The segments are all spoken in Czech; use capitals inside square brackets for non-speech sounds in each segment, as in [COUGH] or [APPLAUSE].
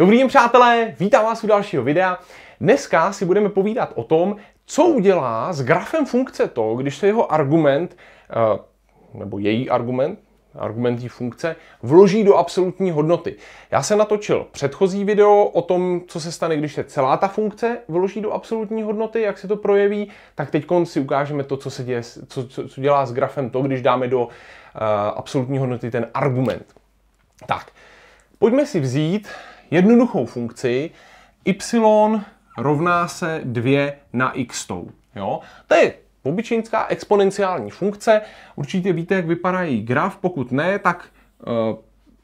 Dobrý den přátelé, vítám vás u dalšího videa. Dneska si budeme povídat o tom, co udělá s grafem funkce to, když se jeho argument, eh, nebo její argument, argumentní funkce, vloží do absolutní hodnoty. Já jsem natočil předchozí video o tom, co se stane, když se celá ta funkce vloží do absolutní hodnoty, jak se to projeví, tak teď si ukážeme to, co se děje, co, co, co dělá s grafem to, když dáme do uh, absolutní hodnoty ten argument. Tak, pojďme si vzít jednoduchou funkci y rovná se 2 na x Jo? To je obyčejnická exponenciální funkce. Určitě víte, jak vypadá její graf. Pokud ne, tak eh,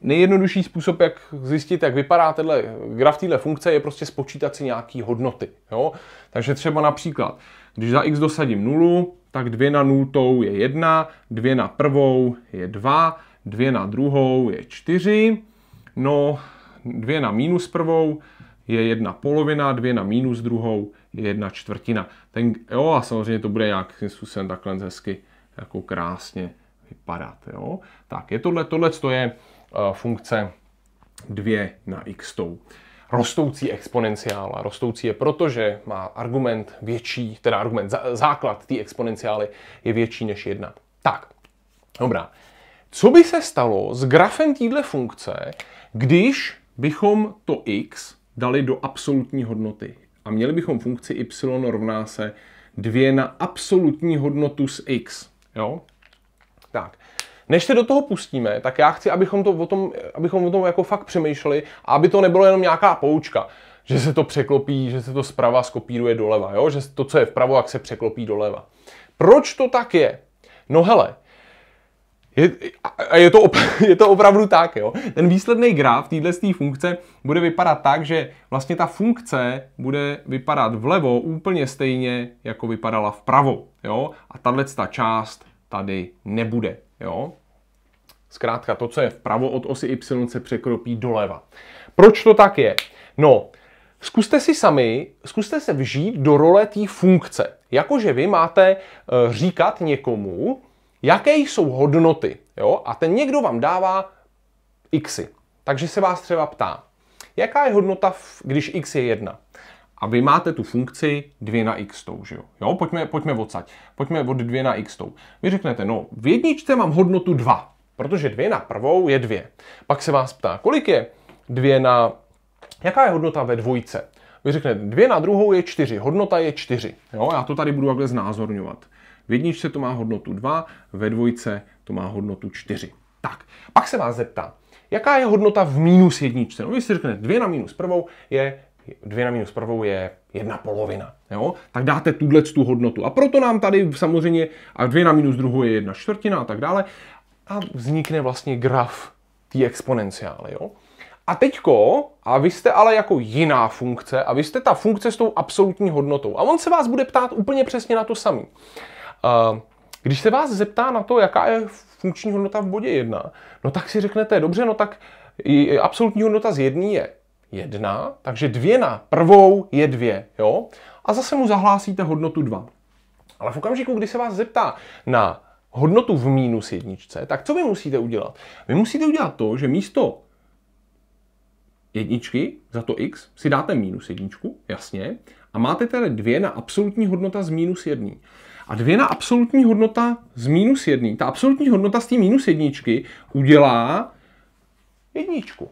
nejjednodušší způsob, jak zjistit, jak vypadá tenhle graf téhle funkce, je prostě spočítat si nějaké hodnoty. Jo? Takže třeba například, když za x dosadím nulu, tak 2 na nultou je 1, 2 na prvou je 2, 2 na druhou je 4. No, 2 na minus prvou je jedna polovina, 2 na minus druhou je jedna čtvrtina. Ten, jo, a samozřejmě to bude nějakým způsobem takhle hezky jako krásně vypadat. Jo? Tak je tohle, tohle to je uh, funkce 2 na x tou rostoucí exponenciála. Rostoucí je proto, že má argument větší, teda argument, základ té exponenciály je větší než jedna. Tak, dobrá. Co by se stalo s grafem téhle funkce, když bychom to x dali do absolutní hodnoty. A měli bychom funkci y rovná se 2 na absolutní hodnotu z x. Jo? Tak. Než se do toho pustíme, tak já chci, abychom, to o tom, abychom o tom jako fakt přemýšleli a aby to nebylo jenom nějaká poučka, že se to překlopí, že se to zprava skopíruje doleva, jo? že to, co je vpravo, jak se překlopí doleva. Proč to tak je? No hele, je, a je to, op- [LAUGHS] je to opravdu tak, jo. Ten výsledný graf téhle funkce bude vypadat tak, že vlastně ta funkce bude vypadat vlevo úplně stejně, jako vypadala vpravo, jo. A tahle ta část tady nebude, jo. Zkrátka to, co je vpravo od osy y, se překropí doleva. Proč to tak je? No, Zkuste si sami, zkuste se vžít do role té funkce. Jakože vy máte eh, říkat někomu, jaké jsou hodnoty. Jo? A ten někdo vám dává xy. Takže se vás třeba ptá, jaká je hodnota, když x je 1? A vy máte tu funkci 2 na x tou, že jo? jo? Pojďme, pojďme odsaď. Pojďme od 2 na x tou. Vy řeknete, no v jedničce mám hodnotu 2, protože 2 na prvou je 2. Pak se vás ptá, kolik je 2 na... Jaká je hodnota ve dvojce? Vy řeknete, 2 na druhou je 4, hodnota je 4. Jo, já to tady budu takhle znázorňovat. V jedničce to má hodnotu 2, ve dvojce to má hodnotu 4. Tak, pak se vás zeptá, jaká je hodnota v minus jedničce? No, vy si řeknete, 2 na minus prvou je 2 na minus prvou je jedna polovina. Jo? Tak dáte tuhle tu hodnotu. A proto nám tady samozřejmě, a 2 na minus druhou je jedna čtvrtina a tak dále. A vznikne vlastně graf té exponenciály. Jo? A teďko, a vy jste ale jako jiná funkce, a vy jste ta funkce s tou absolutní hodnotou. A on se vás bude ptát úplně přesně na to samé. Když se vás zeptá na to, jaká je funkční hodnota v bodě 1, no tak si řeknete, dobře, no tak absolutní hodnota z jedné je jedna, takže dvě na prvou je dvě, jo? A zase mu zahlásíte hodnotu 2. Ale v okamžiku, kdy se vás zeptá na hodnotu v mínus jedničce, tak co vy musíte udělat? Vy musíte udělat to, že místo jedničky za to x si dáte mínus jedničku, jasně, a máte tedy dvě na absolutní hodnota z mínus jedný. A dvě na absolutní hodnota z minus jedný. Ta absolutní hodnota z té minus jedničky udělá jedničku.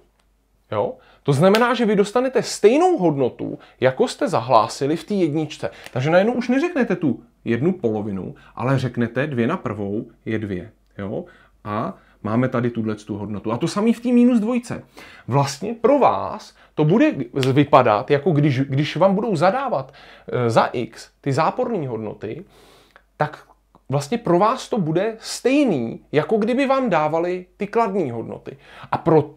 Jo? To znamená, že vy dostanete stejnou hodnotu, jako jste zahlásili v té jedničce. Takže najednou už neřeknete tu jednu polovinu, ale řeknete dvě na prvou je dvě. Jo? A máme tady tuhle tu hodnotu. A to samý v té minus dvojce. Vlastně pro vás to bude vypadat, jako když, když vám budou zadávat e, za x ty záporné hodnoty, tak vlastně pro vás to bude stejný, jako kdyby vám dávali ty kladní hodnoty. A pro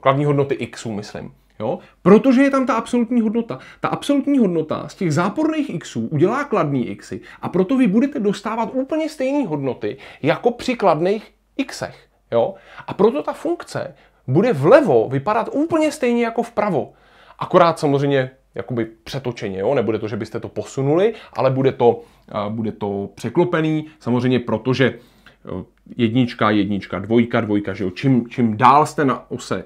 kladní hodnoty x, myslím. Jo? Protože je tam ta absolutní hodnota. Ta absolutní hodnota z těch záporných xů udělá kladný xy a proto vy budete dostávat úplně stejné hodnoty jako při kladných xech. Jo? A proto ta funkce bude vlevo vypadat úplně stejně jako vpravo. Akorát samozřejmě jakoby přetočeně, jo? nebude to, že byste to posunuli, ale bude to, bude to překlopený, samozřejmě protože e, jednička, jednička, dvojka, dvojka, že jo? Čím, čím dál jste na ose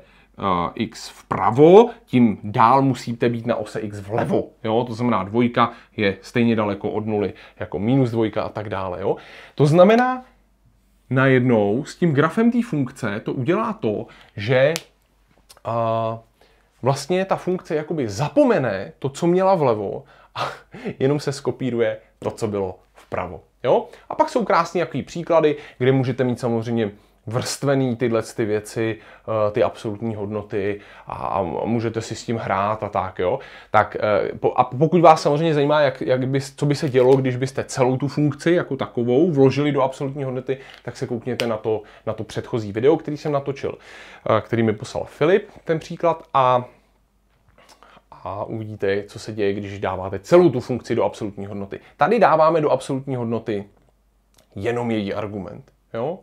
x vpravo, tím dál musíte být na ose x vlevo. Jo? To znamená, dvojka je stejně daleko od nuly jako minus dvojka a tak dále. Jo? To znamená, najednou s tím grafem té funkce to udělá to, že uh, vlastně ta funkce jakoby zapomene to, co měla vlevo a [LAUGHS] jenom se skopíruje to, co bylo vpravo. Jo? A pak jsou krásné jaký příklady, kde můžete mít samozřejmě vrstvený tyhle ty věci, eh, ty absolutní hodnoty a, a můžete si s tím hrát a tak, jo. Tak eh, a pokud vás samozřejmě zajímá, jak, jak by, co by se dělo, když byste celou tu funkci jako takovou vložili do absolutní hodnoty, tak se koukněte na to, na to předchozí video, který jsem natočil, eh, který mi poslal Filip, ten příklad a a uvidíte, co se děje, když dáváte celou tu funkci do absolutní hodnoty. Tady dáváme do absolutní hodnoty jenom její argument. Jo?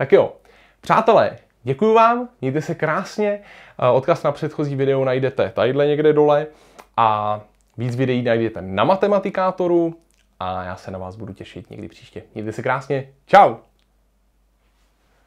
Tak jo, přátelé, děkuji vám, mějte se krásně, eh, odkaz na předchozí video najdete tadyhle někde dole a víc videí najdete na matematikátoru a já se na vás budu těšit někdy příště. Mějte se krásně, čau!